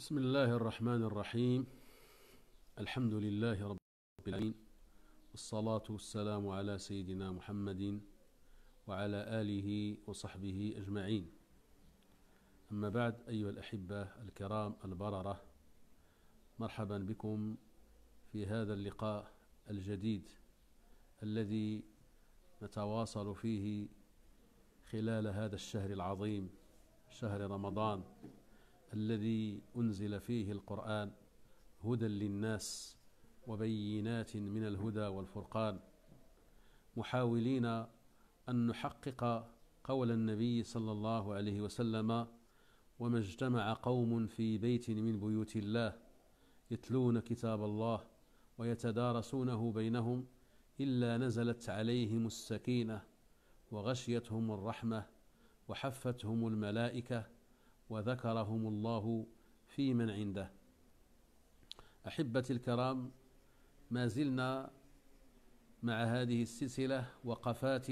بسم الله الرحمن الرحيم الحمد لله رب العالمين والصلاة والسلام على سيدنا محمد وعلى آله وصحبه أجمعين أما بعد أيها الأحبة الكرام البررة مرحبا بكم في هذا اللقاء الجديد الذي نتواصل فيه خلال هذا الشهر العظيم شهر رمضان الذي أنزل فيه القرآن هدى للناس وبينات من الهدى والفرقان محاولين أن نحقق قول النبي صلى الله عليه وسلم وما اجتمع قوم في بيت من بيوت الله يتلون كتاب الله ويتدارسونه بينهم إلا نزلت عليهم السكينة وغشيتهم الرحمة وحفتهم الملائكة وذكرهم الله في من عنده أحبتي الكرام ما زلنا مع هذه السلسلة وقفات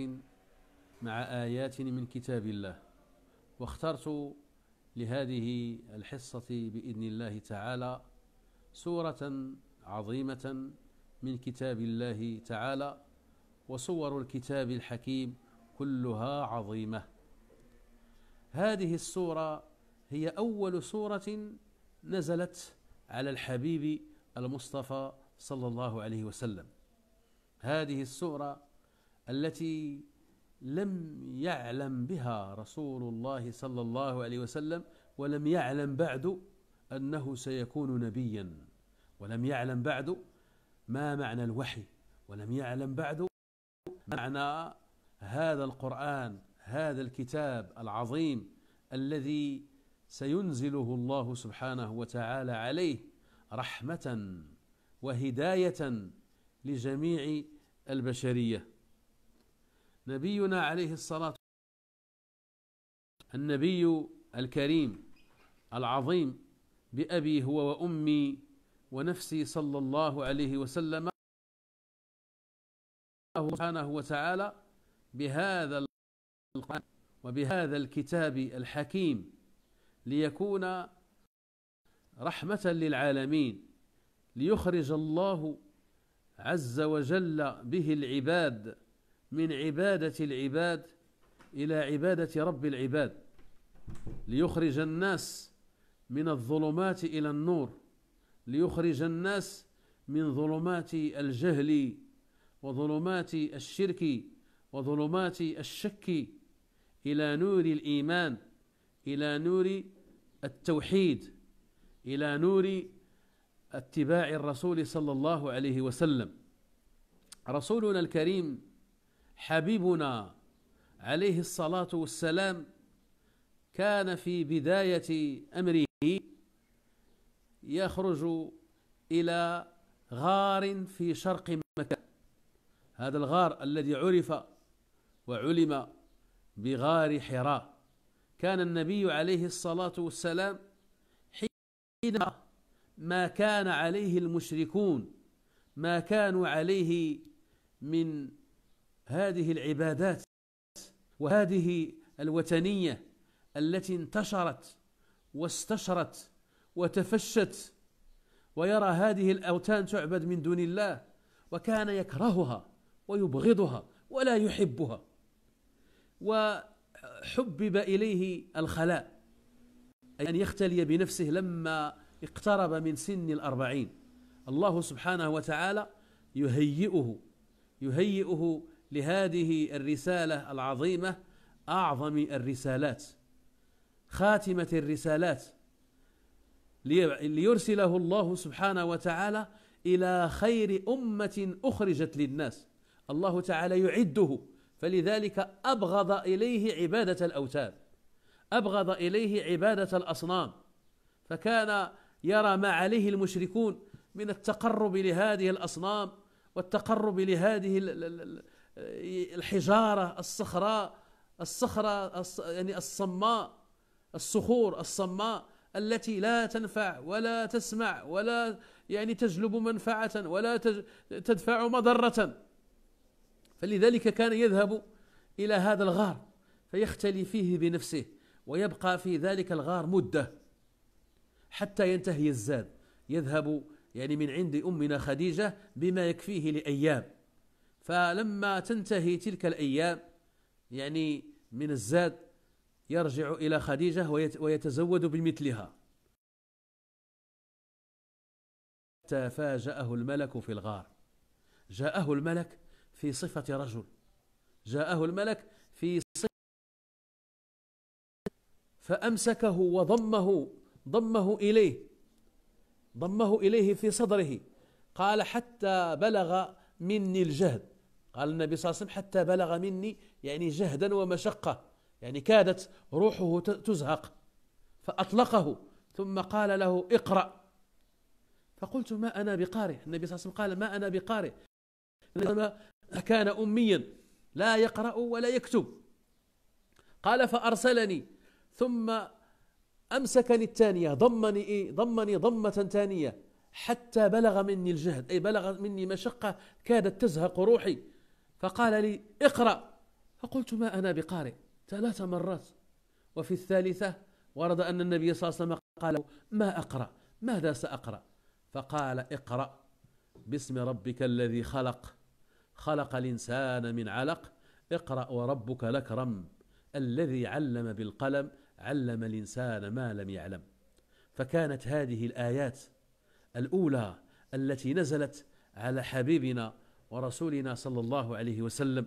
مع آيات من كتاب الله واخترت لهذه الحصة بإذن الله تعالى سورة عظيمة من كتاب الله تعالى وصور الكتاب الحكيم كلها عظيمة هذه السورة هي أول سورة نزلت على الحبيب المصطفى صلى الله عليه وسلم هذه السورة التي لم يعلم بها رسول الله صلى الله عليه وسلم ولم يعلم بعد أنه سيكون نبيا ولم يعلم بعد ما معنى الوحي ولم يعلم بعد معنى هذا القرآن هذا الكتاب العظيم الذي سينزله الله سبحانه وتعالى عليه رحمة وهداية لجميع البشرية نبينا عليه الصلاة النبي الكريم العظيم بأبي هو وأمي ونفسي صلى الله عليه وسلم سبحانه وتعالى بهذا القرآن وبهذا الكتاب الحكيم ليكون رحمة للعالمين ليخرج الله عز وجل به العباد من عبادة العباد إلى عبادة رب العباد ليخرج الناس من الظلمات إلى النور ليخرج الناس من ظلمات الجهل وظلمات الشرك وظلمات الشك إلى نور الإيمان إلى نور التوحيد إلى نور اتباع الرسول صلى الله عليه وسلم رسولنا الكريم حبيبنا عليه الصلاة والسلام كان في بداية أمره يخرج إلى غار في شرق مكة هذا الغار الذي عرف وعلم بغار حراء كان النبي عليه الصلاة والسلام حين ما كان عليه المشركون ما كانوا عليه من هذه العبادات وهذه الوثنية التي انتشرت واستشرت وتفشت ويرى هذه الأوثان تعبد من دون الله وكان يكرهها ويبغضها ولا يحبها و حبب إليه الخلاء أي أن يختلي بنفسه لما اقترب من سن الأربعين الله سبحانه وتعالى يهيئه يهيئه لهذه الرسالة العظيمة أعظم الرسالات خاتمة الرسالات ليرسله الله سبحانه وتعالى إلى خير أمة أخرجت للناس الله تعالى يعده فلذلك أبغض إليه عبادة الأوتاد أبغض إليه عبادة الأصنام فكان يرى ما عليه المشركون من التقرب لهذه الأصنام والتقرب لهذه الحجارة الصخراء الصخرة يعني الصماء الصخور الصماء التي لا تنفع ولا تسمع ولا يعني تجلب منفعة ولا تدفع مضرة فلذلك كان يذهب إلى هذا الغار فيختلي فيه بنفسه ويبقى في ذلك الغار مدة حتى ينتهي الزاد يذهب يعني من عند أمنا خديجة بما يكفيه لأيام فلما تنتهي تلك الأيام يعني من الزاد يرجع إلى خديجة ويتزود بمثلها حتى فاجأه الملك في الغار جاءه الملك في صفة رجل جاءه الملك في صفة فأمسكه وضمه ضمه إليه ضمه إليه في صدره قال حتى بلغ مني الجهد قال النبي صلى الله عليه وسلم حتى بلغ مني يعني جهدا ومشقة يعني كادت روحه تزهق فأطلقه ثم قال له اقرأ فقلت ما أنا بقارئ النبي صلى الله عليه وسلم قال ما أنا بقارئ كان أميا لا يقرأ ولا يكتب قال فأرسلني ثم أمسكني الثانية ضمني إيه؟ ضمني ضمة ثانية حتى بلغ مني الجهد أي بلغ مني مشقة كادت تزهق روحي فقال لي اقرأ فقلت ما أنا بقارئ ثلاث مرات وفي الثالثة ورد أن النبي صلى الله عليه وسلم قال ما أقرأ ماذا سأقرأ فقال اقرأ باسم ربك الذي خلق خلق الانسان من علق اقرا وربك لكرم الذي علم بالقلم علم الانسان ما لم يعلم فكانت هذه الايات الاولى التي نزلت على حبيبنا ورسولنا صلى الله عليه وسلم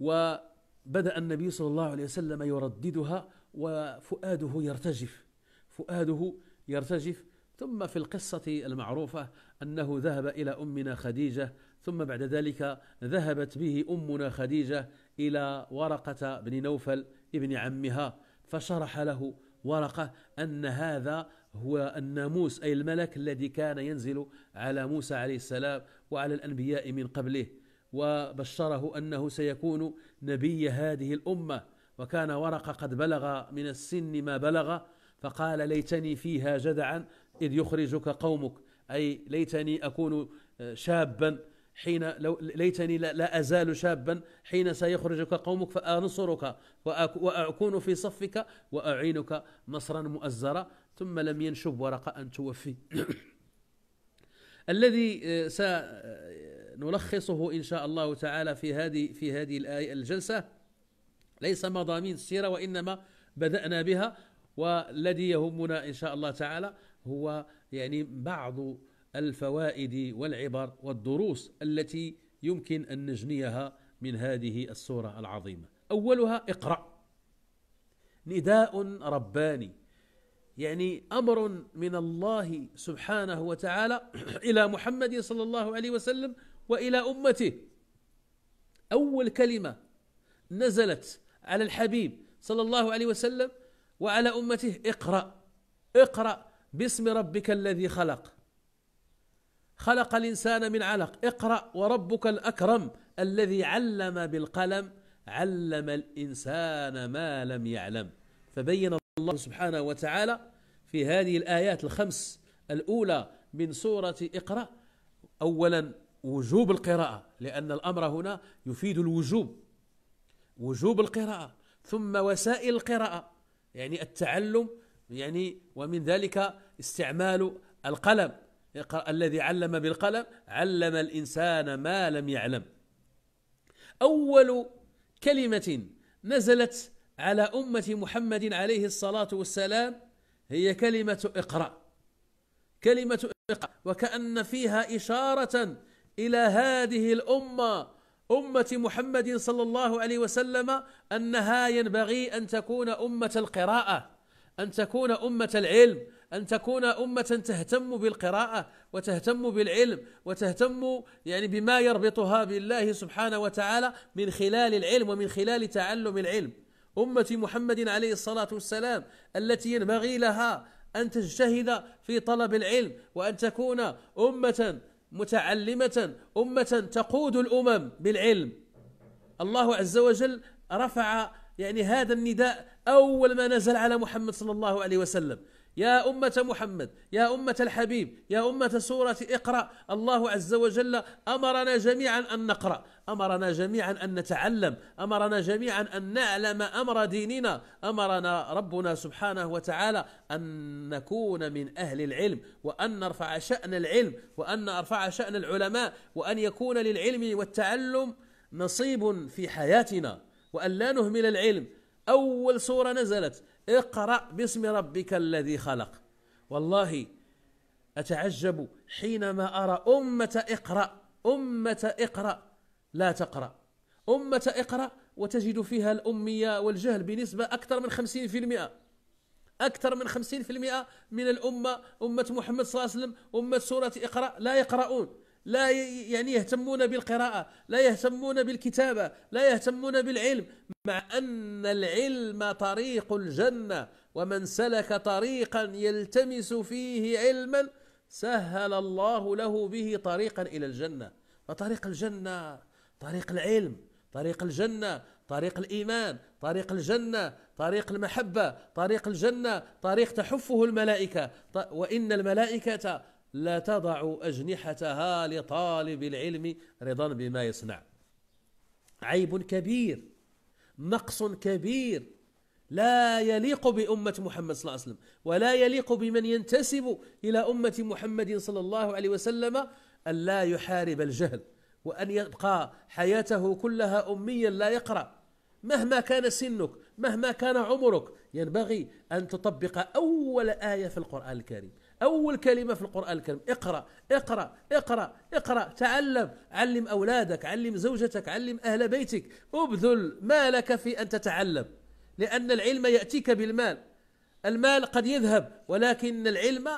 وبدا النبي صلى الله عليه وسلم يرددها وفؤاده يرتجف فؤاده يرتجف ثم في القصة المعروفة أنه ذهب إلى أمنا خديجة ثم بعد ذلك ذهبت به أمنا خديجة إلى ورقة بن نوفل ابن عمها فشرح له ورقة أن هذا هو الناموس أي الملك الذي كان ينزل على موسى عليه السلام وعلى الأنبياء من قبله وبشره أنه سيكون نبي هذه الأمة وكان ورقة قد بلغ من السن ما بلغ فقال ليتني فيها جدعا إذ يخرجك قومك أي ليتني أكون آه، شابا حين لو ليتني لا أزال شابا حين سيخرجك قومك فأنصرك وأكون في صفك وأعينك نصرا مؤزرا ثم لم ينشب ورقة أن توفي الذي آه، سنلخصه إن شاء الله تعالى في هذه في هذه الآية الجلسة ليس مضامين السيرة وإنما بدأنا بها والذي يهمنا إن شاء الله تعالى هو يعني بعض الفوائد والعبر والدروس التي يمكن ان نجنيها من هذه السوره العظيمه اولها اقرا نداء رباني يعني امر من الله سبحانه وتعالى الى محمد صلى الله عليه وسلم والى امته اول كلمه نزلت على الحبيب صلى الله عليه وسلم وعلى امته اقرا اقرا باسم ربك الذي خلق خلق الانسان من علق اقرا وربك الاكرم الذي علم بالقلم علم الانسان ما لم يعلم فبين الله سبحانه وتعالى في هذه الايات الخمس الاولى من سوره اقرا اولا وجوب القراءه لان الامر هنا يفيد الوجوب وجوب القراءه ثم وسائل القراءه يعني التعلم يعني ومن ذلك استعمال القلم الذي علم بالقلم علم الإنسان ما لم يعلم أول كلمة نزلت على أمة محمد عليه الصلاة والسلام هي كلمة اقرأ كلمة اقرأ وكأن فيها إشارة إلى هذه الأمة أمة محمد صلى الله عليه وسلم أنها ينبغي أن تكون أمة القراءة ان تكون امه العلم ان تكون امه تهتم بالقراءه وتهتم بالعلم وتهتم يعني بما يربطها بالله سبحانه وتعالى من خلال العلم ومن خلال تعلم العلم امه محمد عليه الصلاه والسلام التي ينبغي لها ان تجتهد في طلب العلم وان تكون امه متعلمه امه تقود الامم بالعلم الله عز وجل رفع يعني هذا النداء أول ما نزل على محمد صلى الله عليه وسلم يا أمة محمد يا أمة الحبيب يا أمة سورة اقرأ الله عز وجل أمرنا جميعا أن نقرأ أمرنا جميعا أن نتعلم أمرنا جميعا أن نعلم أمر ديننا أمرنا ربنا سبحانه وتعالى أن نكون من أهل العلم وأن نرفع شأن العلم وأن نرفع شأن العلماء وأن يكون للعلم والتعلم نصيب في حياتنا وأن لا نهمل العلم أول سورة نزلت اقرأ باسم ربك الذي خلق والله أتعجب حينما أرى أمة اقرأ أمة اقرأ لا تقرأ أمة اقرأ وتجد فيها الأمية والجهل بنسبة أكثر من 50% أكثر من 50% من الأمة أمة محمد صلى الله عليه وسلم أمة سورة اقرأ لا يقرؤون لا يعني يهتمون بالقراءة لا يهتمون بالكتابة لا يهتمون بالعلم مع أن العلم طريق الجنة ومن سلك طريقا يلتمس فيه علما سهل الله له به طريقا إلى الجنة فطريق الجنة طريق العلم طريق الجنة طريق الإيمان طريق الجنة طريق المحبة طريق الجنة طريق تحفه الملائكة وإن الملائكة لا تضع أجنحتها لطالب العلم رضا بما يصنع عيب كبير نقص كبير لا يليق بأمة محمد صلى الله عليه وسلم ولا يليق بمن ينتسب إلى أمة محمد صلى الله عليه وسلم أن لا يحارب الجهل وأن يبقى حياته كلها أميا لا يقرأ مهما كان سنك مهما كان عمرك ينبغي أن تطبق أول آية في القرآن الكريم أول كلمة في القرآن الكريم اقرأ اقرأ اقرأ اقرأ تعلم علم أولادك علم زوجتك علم أهل بيتك ابذل مالك في أن تتعلم لأن العلم يأتيك بالمال المال قد يذهب ولكن العلم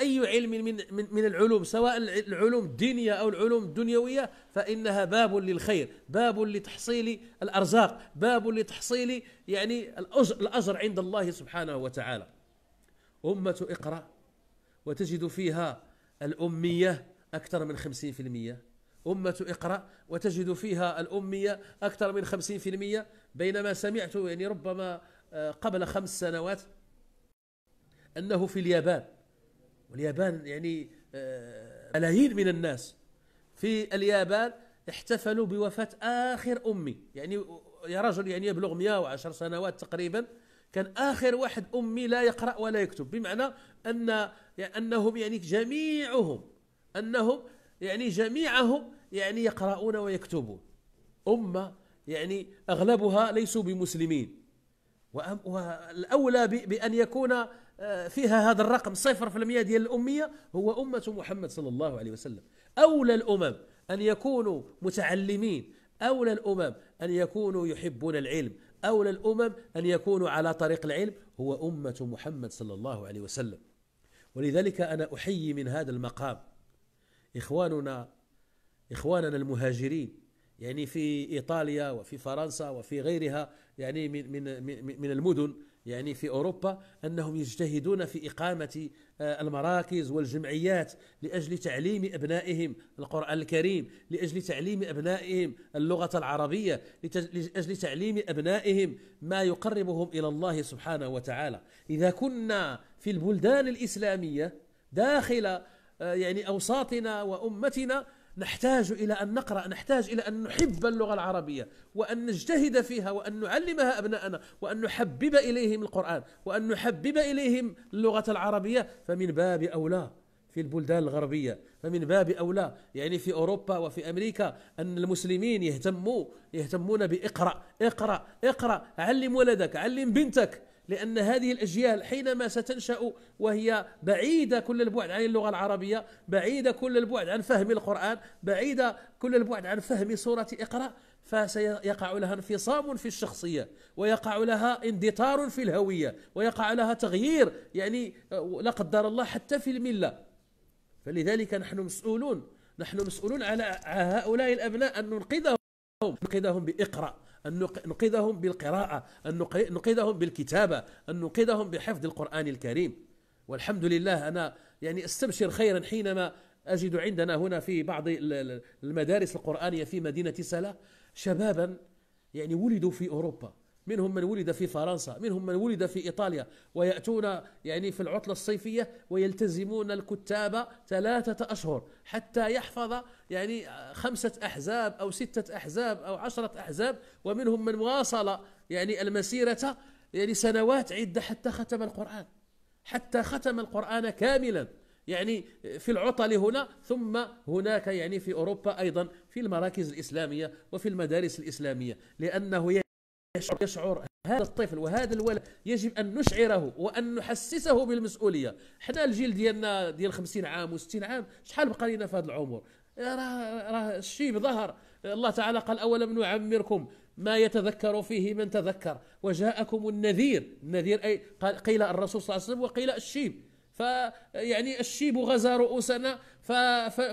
أي علم من, من, من العلوم سواء العلوم الدينية أو العلوم الدنيوية فإنها باب للخير باب لتحصيل الأرزاق باب لتحصيل يعني الأجر عند الله سبحانه وتعالى أمة اقرأ وتجد فيها الأمية أكثر من 50% أمة اقرأ وتجد فيها الأمية أكثر من 50% بينما سمعت يعني ربما آه، قبل خمس سنوات أنه في اليابان واليابان يعني آه، ملايين من الناس في اليابان احتفلوا بوفاة آخر أمي يعني يا رجل يعني يبلغ 110 سنوات تقريبا كان آخر واحد أمي لا يقرأ ولا يكتب بمعنى أن يعني أنهم يعني جميعهم أنهم يعني جميعهم يعني يقرؤون ويكتبون أمة يعني أغلبها ليسوا بمسلمين والأولى بأن يكون آه، فيها هذا الرقم صفر في المية ديال الأمية هو أمة محمد صلى الله عليه وسلم أولى الأمم أن يكونوا متعلمين أولى الأمم أن يكونوا يحبون العلم أولى الأمم أن يكونوا على طريق العلم هو أمة محمد صلى الله عليه وسلم ولذلك أنا أحيي من هذا المقام إخواننا إخواننا المهاجرين يعني في إيطاليا وفي فرنسا وفي غيرها يعني من من من المدن يعني في أوروبا أنهم يجتهدون في إقامة آه، المراكز والجمعيات لاجل تعليم ابنائهم القران الكريم، لاجل تعليم ابنائهم اللغه العربيه، لاجل تعليم ابنائهم ما يقربهم الى الله سبحانه وتعالى، اذا كنا في البلدان الاسلاميه داخل آه، يعني اوساطنا وامتنا نحتاج إلى أن نقرأ نحتاج إلى أن نحب اللغة العربية وأن نجتهد فيها وأن نعلمها أبناءنا وأن نحبب إليهم القرآن وأن نحبب إليهم اللغة العربية فمن باب أولى في البلدان الغربية فمن باب أولى يعني في أوروبا وفي أمريكا أن المسلمين يهتموا يهتمون بإقرأ إقرأ إقرأ علم ولدك علم بنتك لأن هذه الأجيال حينما ستنشأ وهي بعيدة كل البعد عن اللغة العربية بعيدة كل البعد عن فهم القرآن بعيدة كل البعد عن فهم سورة اقرأ فسيقع لها انفصام في الشخصية ويقع لها اندثار في الهوية ويقع لها تغيير يعني لا قدر الله حتى في الملة فلذلك نحن مسؤولون نحن مسؤولون على هؤلاء الأبناء أن ننقذهم ننقذهم بإقرأ أن نقذهم بالقراءة أن نقذهم بالكتابة أن نقذهم بحفظ القرآن الكريم والحمد لله أنا يعني استبشر خيرا حينما أجد عندنا هنا في بعض المدارس القرآنية في مدينة سلا شبابا يعني ولدوا في أوروبا منهم من ولد في فرنسا منهم من ولد في إيطاليا ويأتون يعني في العطلة الصيفية ويلتزمون الكتاب ثلاثة أشهر حتى يحفظ يعني خمسة أحزاب أو ستة أحزاب أو عشرة أحزاب ومنهم من واصل يعني المسيرة يعني سنوات عدة حتى ختم القرآن حتى ختم القرآن كاملا يعني في العطل هنا ثم هناك يعني في أوروبا أيضا في المراكز الإسلامية وفي المدارس الإسلامية لأنه يشعر هذا الطفل وهذا الولد يجب ان نشعره وان نحسسه بالمسؤوليه حنا الجيل ديالنا ديال 50 عام و60 عام شحال بقى لنا في هذا العمر راه راه الشيب ظهر الله تعالى قال اولم نعمركم ما يتذكر فيه من تذكر وجاءكم النذير النذير اي قال قيل الرسول صلى الله عليه وسلم وقيل الشيب فيعني الشيب غزا رؤوسنا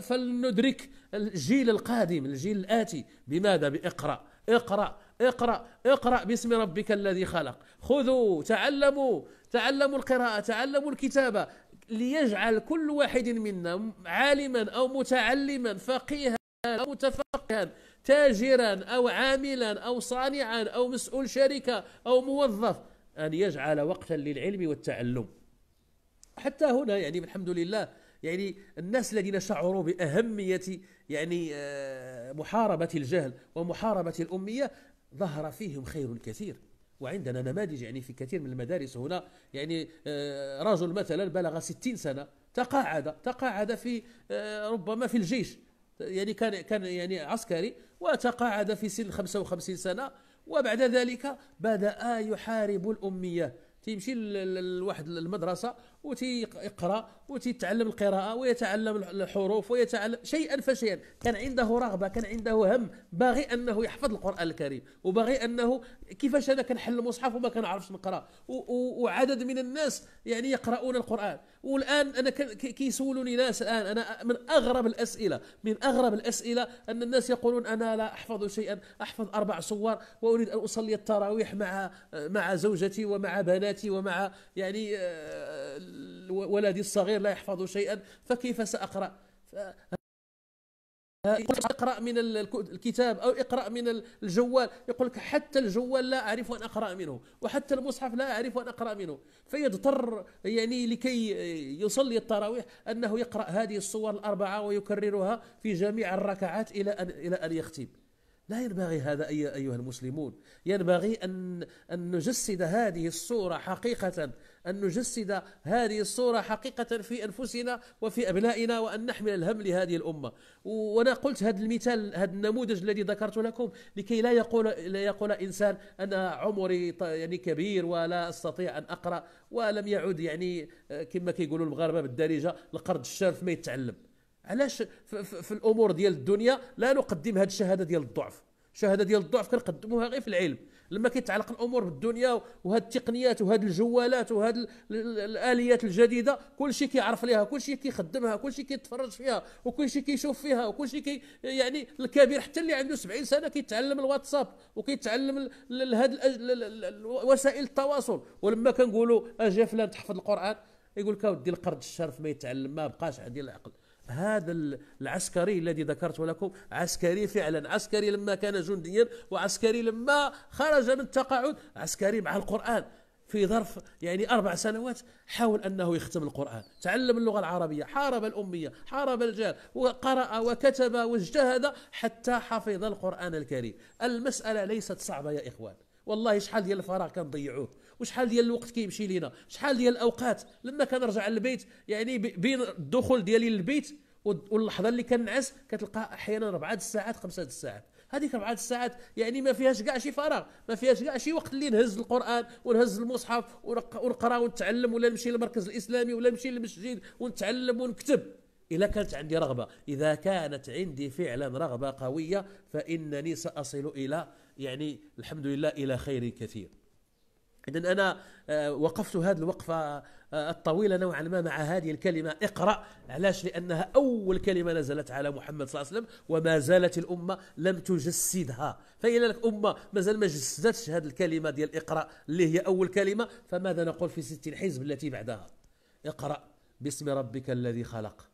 فلندرك الجيل القادم الجيل الاتي بماذا باقرا اقرا اقرأ اقرأ باسم ربك الذي خلق خذوا تعلموا تعلموا القراءة تعلموا الكتابة ليجعل كل واحد منا عالما أو متعلما فقيها أو متفقها تاجرا أو عاملا أو صانعا أو مسؤول شركة أو موظف أن يجعل وقتا للعلم والتعلم حتى هنا يعني الحمد لله يعني الناس الذين شعروا بأهمية يعني آه، محاربة الجهل ومحاربة الأمية ظهر فيهم خير كثير وعندنا نماذج يعني في كثير من المدارس هنا يعني آه، رجل مثلا بلغ ستين سنة تقاعد تقاعد في آه، ربما في الجيش يعني كان كان يعني عسكري وتقاعد في سن 55 سنة وبعد ذلك بدأ يحارب الأمية تيمشي لواحد المدرسة وتيقرا وتيتعلم القراءه ويتعلم الحروف ويتعلم شيئا فشيئا كان عنده رغبه كان عنده هم باغي انه يحفظ القران الكريم وباغي انه كيفاش انا كنحل المصحف وما كنعرفش نقرا وعدد من الناس يعني يقرؤون القران والان انا كيسولوني ناس الان انا من اغرب الاسئله من اغرب الاسئله ان الناس يقولون انا لا احفظ شيئا احفظ اربع صور واريد ان اصلي التراويح مع مع زوجتي ومع بناتي ومع يعني آه، ولدي الصغير لا يحفظ شيئا فكيف ساقرا اقرا من الكتاب او اقرا من الجوال يقول لك حتى الجوال لا اعرف ان اقرا منه وحتى المصحف لا اعرف ان اقرا منه فيضطر يعني لكي يصلي التراويح انه يقرا هذه الصور الاربعه ويكررها في جميع الركعات الى ان الى ان يختم لا ينبغي هذا أي أيها المسلمون ينبغي أن, أن نجسد هذه الصورة حقيقة أن نجسد هذه الصورة حقيقة في أنفسنا وفي أبنائنا وأن نحمل الهم لهذه الأمة وأنا قلت هذا المثال هذا النموذج الذي ذكرت لكم لكي لا يقول لا يقول إنسان أنا عمري يعني كبير ولا أستطيع أن أقرأ ولم يعد يعني آه، كما كيقولوا المغاربة بالدارجة القرد الشرف ما يتعلم علاش في, في, في الامور ديال الدنيا لا نقدم هذه الشهاده ديال الضعف الشهاده ديال الضعف كنقدموها غير في العلم لما كيتعلق الامور بالدنيا وهاد التقنيات وهاد الجوالات وهاد الاليات الجديده كلشي كيعرف ليها كلشي كيخدمها كلشي كيتفرج فيها وكلشي كيشوف فيها وكلشي كي يعني الكبير حتى اللي عنده 70 سنه كيتعلم الواتساب وكيتعلم هاد وسائل التواصل ولما كنقولوا اجي فلان تحفظ القران يقول لك اودي القرد الشرف ما يتعلم ما بقاش عندي العقل هذا العسكري الذي ذكرت لكم عسكري فعلا عسكري لما كان جنديا وعسكري لما خرج من التقاعد عسكري مع القرآن في ظرف يعني أربع سنوات حاول أنه يختم القرآن تعلم اللغة العربية حارب الأمية حارب الجار وقرأ وكتب واجتهد حتى حفظ القرآن الكريم المسألة ليست صعبة يا إخوان والله شحال ديال الفراغ كنضيعوه وشحال ديال الوقت كيمشي لينا شحال ديال الاوقات لما كنرجع للبيت يعني بين الدخول ديالي للبيت واللحظه اللي كنعس كتلقى احيانا اربعه الساعات خمسه الساعات هذيك اربعه الساعات يعني ما فيهاش كاع شي فراغ ما فيهاش كاع شي وقت اللي نهز القران ونهز المصحف ونقرا ونتعلم ولا نمشي للمركز الاسلامي ولا نمشي للمسجد ونتعلم ونكتب إذا كانت عندي رغبة إذا كانت عندي فعلا رغبة قوية فإنني سأصل إلى يعني الحمد لله إلى خير كثير إذا أنا آه، وقفت هذه الوقفة آه، الطويلة نوعا ما مع هذه الكلمة اقرأ علاش لأنها أول كلمة نزلت على محمد صلى الله عليه وسلم وما زالت الأمة لم تجسدها فإلى الأمة مازال ما جسدتش هذه الكلمة ديال اقرأ اللي هي أول كلمة فماذا نقول في ست الحزب التي بعدها اقرأ باسم ربك الذي خلق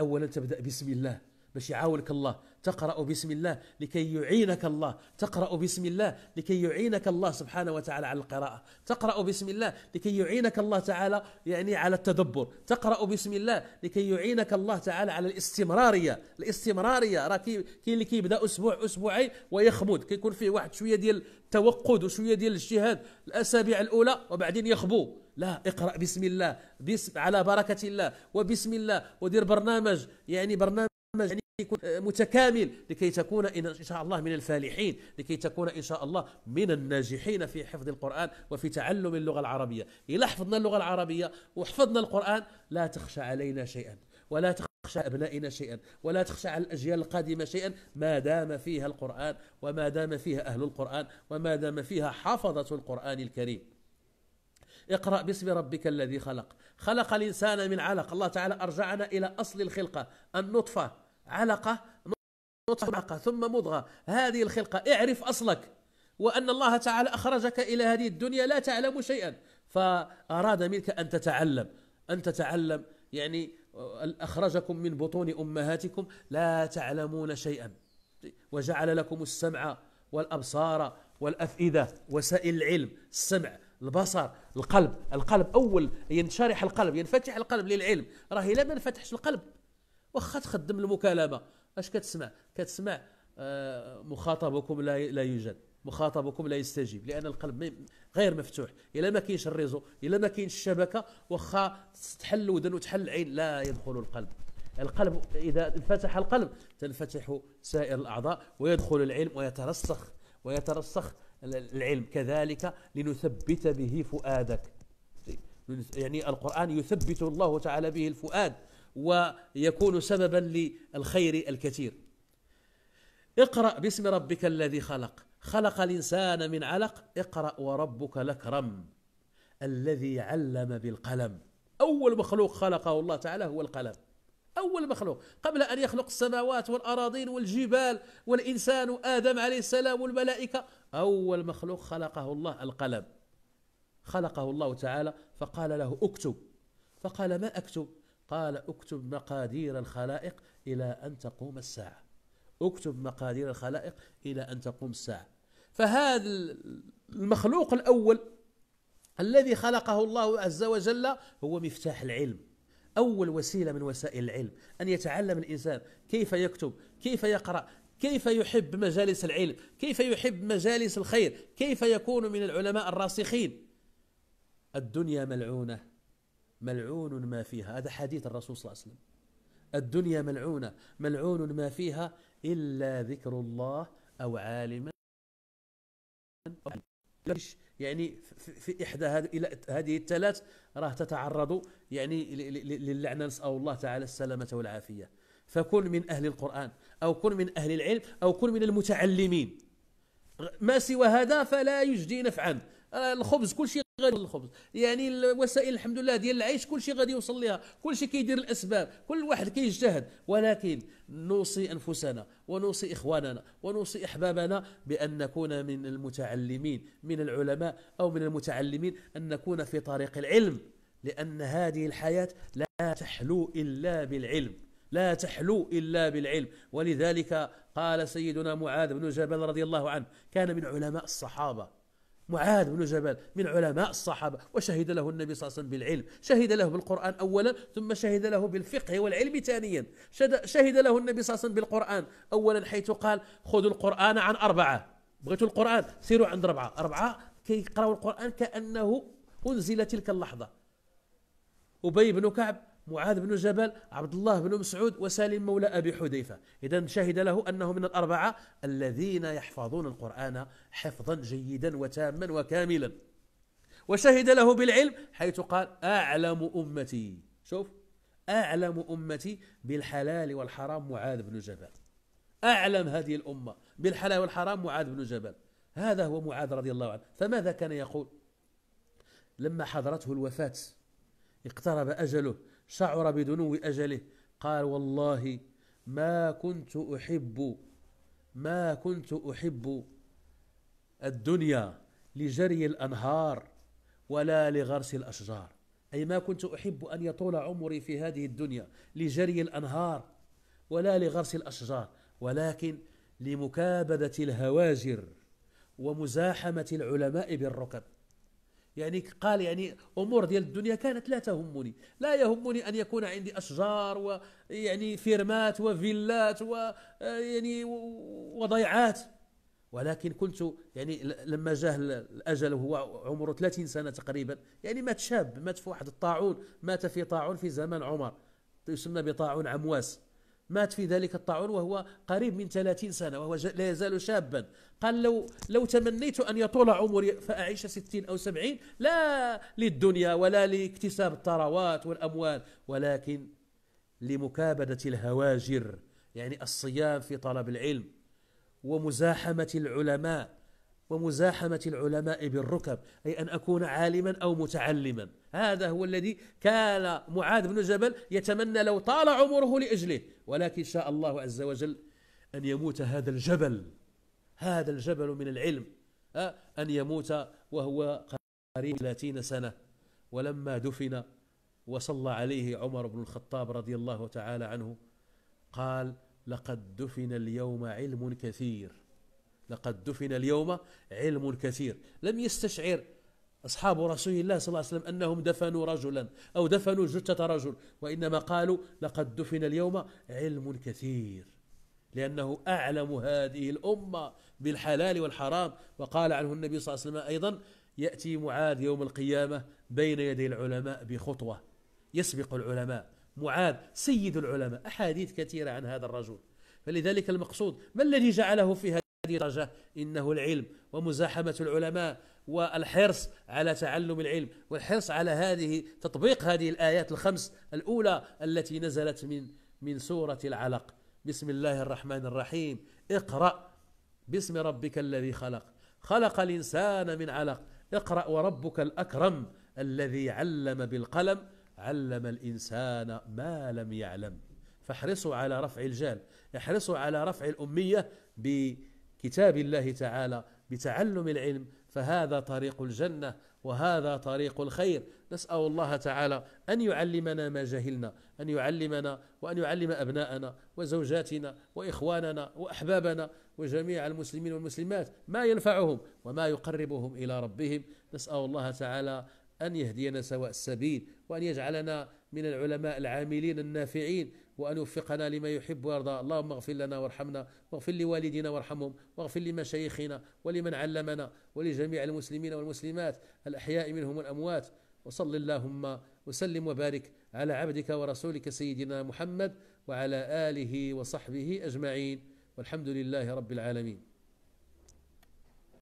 أولا تبدأ بسم الله باش يعاونك الله تقرا بسم الله لكي يعينك الله تقرا بسم الله لكي يعينك الله سبحانه وتعالى على القراءه تقرا بسم الله لكي يعينك الله تعالى يعني على التدبر تقرا بسم الله لكي يعينك الله تعالى على الاستمراريه الاستمراريه راه كاين اللي كيبدا اسبوع اسبوعين ويخمود كيكون فيه واحد شويه ديال التوقد وشويه ديال الاجتهاد الاسابيع الاولى وبعدين يخبو لا اقرا بسم الله بسم على بركه الله وبسم الله ودير برنامج يعني برنامج يعني يكون آه، متكامل لكي تكون إن شاء الله من الفالحين لكي تكون إن شاء الله من الناجحين في حفظ القرآن وفي تعلم اللغة العربية إذا إيه، حفظنا اللغة العربية وحفظنا القرآن لا تخشى علينا شيئا ولا تخشى أبنائنا شيئا ولا تخشى على الأجيال القادمة شيئا ما دام فيها القرآن وما دام فيها أهل القرآن وما دام فيها حفظة القرآن الكريم اقرأ باسم ربك الذي خلق خلق الإنسان من علق الله تعالى أرجعنا إلى أصل الخلقة النطفة علقة نطفة علقة ثم مضغة هذه الخلقة اعرف أصلك وأن الله تعالى أخرجك إلى هذه الدنيا لا تعلم شيئا فأراد منك أن تتعلم أن تتعلم يعني أخرجكم من بطون أمهاتكم لا تعلمون شيئا وجعل لكم السمع والأبصار والأفئدة وسائل العلم السمع البصر القلب القلب أول ينشرح القلب ينفتح القلب للعلم راهي لا ما القلب واخا تخدم المكالمه اش كتسمع كتسمع آه، مخاطبكم لا لا يوجد مخاطبكم لا يستجيب لان القلب غير مفتوح الا ما كاينش الريزو الا ما كاينش الشبكه واخا تحل الودن وتحل العين لا يدخل القلب القلب اذا انفتح القلب تنفتح سائر الاعضاء ويدخل العلم ويترسخ ويترسخ العلم كذلك لنثبت به فؤادك يعني القران يثبت الله تعالى به الفؤاد ويكون سببا للخير الكثير اقرأ باسم ربك الذي خلق خلق الإنسان من علق اقرأ وربك الأكرم الذي علم بالقلم أول مخلوق خلقه الله تعالى هو القلم أول مخلوق قبل أن يخلق السماوات والأراضين والجبال والإنسان ادم عليه السلام والملائكة أول مخلوق خلقه الله القلم خلقه الله تعالى فقال له اكتب فقال ما أكتب قال اكتب مقادير الخلائق إلى أن تقوم الساعة اكتب مقادير الخلائق إلى أن تقوم الساعة فهذا المخلوق الأول الذي خلقه الله عز وجل هو مفتاح العلم أول وسيلة من وسائل العلم أن يتعلم الإنسان كيف يكتب كيف يقرأ كيف يحب مجالس العلم كيف يحب مجالس الخير كيف يكون من العلماء الراسخين الدنيا ملعونه ملعون ما فيها هذا حديث الرسول صلى الله عليه وسلم الدنيا ملعونة ملعون ما فيها إلا ذكر الله أو عالما يعني في إحدى هذه الثلاث راه تتعرض يعني للعنة نسأل الله تعالى السلامة والعافية فكن من أهل القرآن أو كن من أهل العلم أو كن من المتعلمين ما سوى هذا فلا يجدي نفعا الخبز كل شيء غادي الخبز يعني الوسائل الحمد لله ديال العيش كل شيء غادي يوصل لها كل شيء كيدير الاسباب كل واحد كيجتهد ولكن نوصي انفسنا ونوصي اخواننا ونوصي احبابنا بان نكون من المتعلمين من العلماء او من المتعلمين ان نكون في طريق العلم لان هذه الحياه لا تحلو الا بالعلم لا تحلو الا بالعلم ولذلك قال سيدنا معاذ بن جبل رضي الله عنه كان من علماء الصحابه معاذ بن جبل من علماء الصحابة وشهد له النبي صلى الله عليه وسلم بالعلم شهد له بالقرآن أولا ثم شهد له بالفقه والعلم ثانيا شهد له النبي صلى الله عليه وسلم بالقرآن أولا حيث قال خذوا القرآن عن أربعة بغيتوا القرآن سيروا عند أربعة أربعة كيقراوا القرآن كأنه أنزل تلك اللحظة أبي بن كعب معاذ بن جبل عبد الله بن مسعود وسالم مولى أبي حذيفة إذا شهد له أنه من الأربعة الذين يحفظون القرآن حفظا جيدا وتاما وكاملا وشهد له بالعلم حيث قال أعلم أمتي شوف أعلم أمتي بالحلال والحرام معاذ بن جبل أعلم هذه الأمة بالحلال والحرام معاذ بن جبل هذا هو معاذ رضي الله عنه فماذا كان يقول لما حضرته الوفاة اقترب أجله شعر بدنو أجله قال والله ما كنت أحب ما كنت أحب الدنيا لجري الأنهار ولا لغرس الأشجار أي ما كنت أحب أن يطول عمري في هذه الدنيا لجري الأنهار ولا لغرس الأشجار ولكن لمكابدة الهواجر ومزاحمة العلماء بالركب يعني قال يعني امور ديال الدنيا كانت لا تهمني لا يهمني ان يكون عندي اشجار ويعني فيرمات وفيلات و يعني وضيعات آه، يعني ولكن كنت يعني لما جاه الاجل وهو عمره 30 سنه تقريبا يعني مات شاب مات في واحد الطاعون مات في طاعون في زمان عمر يسمى بطاعون عمواس مات في ذلك الطاعون وهو قريب من 30 سنة وهو لا يزال شابا قال لو لو تمنيت أن يطول عمري فأعيش 60 أو 70 لا للدنيا ولا لاكتساب الثروات والأموال ولكن لمكابدة الهواجر يعني الصيام في طلب العلم ومزاحمة العلماء ومزاحمة العلماء بالركب أي أن أكون عالما أو متعلما هذا هو الذي كان معاذ بن جبل يتمنى لو طال عمره لأجله ولكن شاء الله عز وجل أن يموت هذا الجبل هذا الجبل من العلم آه، أن يموت وهو قريب 30 سنة ولما دفن وصلى عليه عمر بن الخطاب رضي الله تعالى عنه قال لقد دفن اليوم علم كثير لقد دفن اليوم علم كثير لم يستشعر أصحاب رسول الله صلى الله عليه وسلم أنهم دفنوا رجلا أو دفنوا جثة رجل وإنما قالوا لقد دفن اليوم علم كثير لأنه أعلم هذه الأمة بالحلال والحرام وقال عنه النبي صلى الله عليه وسلم أيضا يأتي معاذ يوم القيامة بين يدي العلماء بخطوة يسبق العلماء معاذ سيد العلماء أحاديث كثيرة عن هذا الرجل فلذلك المقصود ما الذي جعله فيها هذه درجة إنه العلم ومزاحمة العلماء والحرص على تعلم العلم والحرص على هذه تطبيق هذه الآيات الخمس الأولى التي نزلت من من سورة العلق بسم الله الرحمن الرحيم اقرأ باسم ربك الذي خلق خلق الإنسان من علق اقرأ وربك الأكرم الذي علم بالقلم علم الإنسان ما لم يعلم فاحرصوا على رفع الجهل احرصوا على رفع الأمية ب كتاب الله تعالى بتعلم العلم فهذا طريق الجنة وهذا طريق الخير نسأل الله تعالى أن يعلمنا ما جهلنا أن يعلمنا وأن يعلم أبناءنا وزوجاتنا وإخواننا وأحبابنا وجميع المسلمين والمسلمات ما ينفعهم وما يقربهم إلى ربهم نسأل الله تعالى أن يهدينا سواء السبيل وأن يجعلنا من العلماء العاملين النافعين وأن يوفقنا لما يحب ويرضى اللهم اغفر لنا وارحمنا واغفر لوالدينا وارحمهم واغفر لمشايخنا ولمن علمنا ولجميع المسلمين والمسلمات الأحياء منهم والأموات وصل اللهم وسلم وبارك على عبدك ورسولك سيدنا محمد وعلى آله وصحبه أجمعين والحمد لله رب العالمين